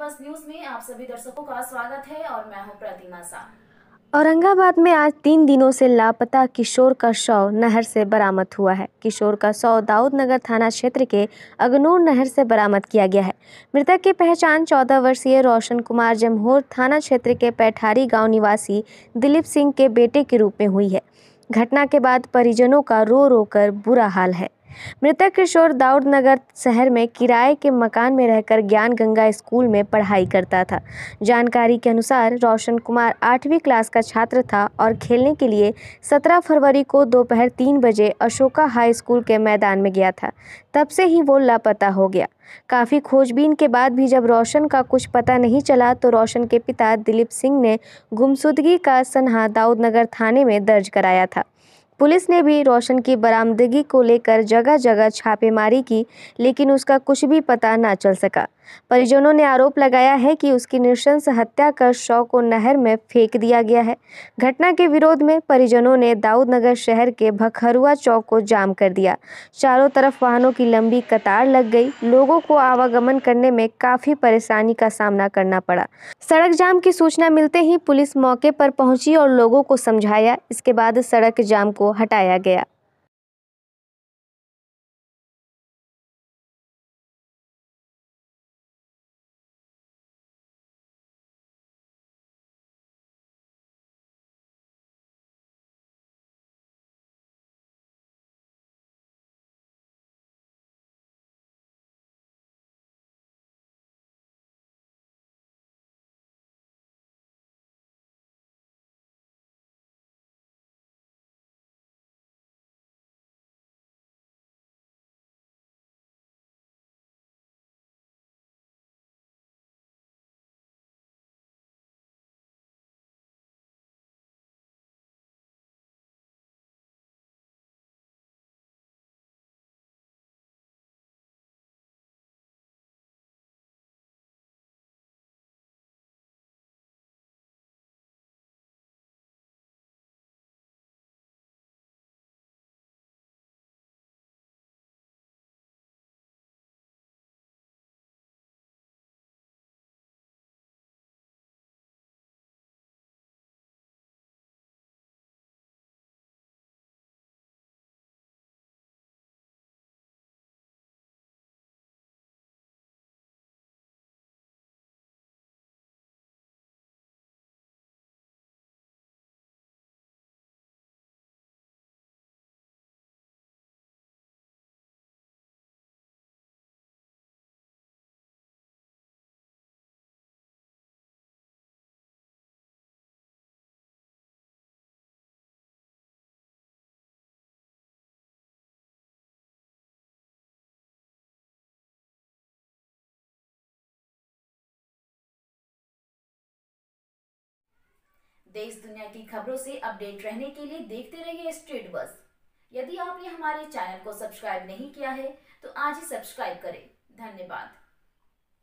बस न्यूज में आप सभी दर्शकों का स्वागत है और मैं हूं प्रतिमा साह औरंगाबाद में आज तीन दिनों से लापता किशोर का शव नहर से बरामद हुआ है किशोर का शव दाऊद नगर थाना क्षेत्र के अगनूर नहर से बरामद किया गया है मृतक की पहचान 14 वर्षीय रोशन कुमार जमहोर थाना क्षेत्र के पैठारी गांव निवासी दिलीप सिंह के बेटे के रूप में हुई है घटना के बाद परिजनों का रो रो कर बुरा हाल है मृतक किशोर दाऊदनगर शहर में किराए के मकान में रहकर ज्ञान गंगा स्कूल में पढ़ाई करता था जानकारी के अनुसार रोशन कुमार आठवीं क्लास का छात्र था और खेलने के लिए 17 फरवरी को दोपहर तीन बजे अशोका हाई स्कूल के मैदान में गया था तब से ही वो लापता हो गया काफ़ी खोजबीन के बाद भी जब रोशन का कुछ पता नहीं चला तो रोशन के पिता दिलीप सिंह ने गुमसुदगी का सन्हा दाऊदनगर थाने में दर्ज कराया था पुलिस ने भी रोशन की बरामदगी को लेकर जगह जगह छापेमारी की लेकिन उसका कुछ भी पता ना चल सका परिजनों ने आरोप लगाया है कि उसकी नृशंस हत्या कर शव को नहर में फेंक दिया गया है घटना के विरोध में परिजनों ने दाऊदनगर शहर के भखरुआ चौक को जाम कर दिया चारों तरफ वाहनों की लंबी कतार लग गई लोगों को आवागमन करने में काफी परेशानी का सामना करना पड़ा सड़क जाम की सूचना मिलते ही पुलिस मौके पर पहुंची और लोगों को समझाया इसके बाद सड़क जाम को हटाया गया देश दुनिया की खबरों से अपडेट रहने के लिए देखते रहिए स्ट्रीट बस यदि आपने हमारे चैनल को सब्सक्राइब नहीं किया है तो आज ही सब्सक्राइब करें धन्यवाद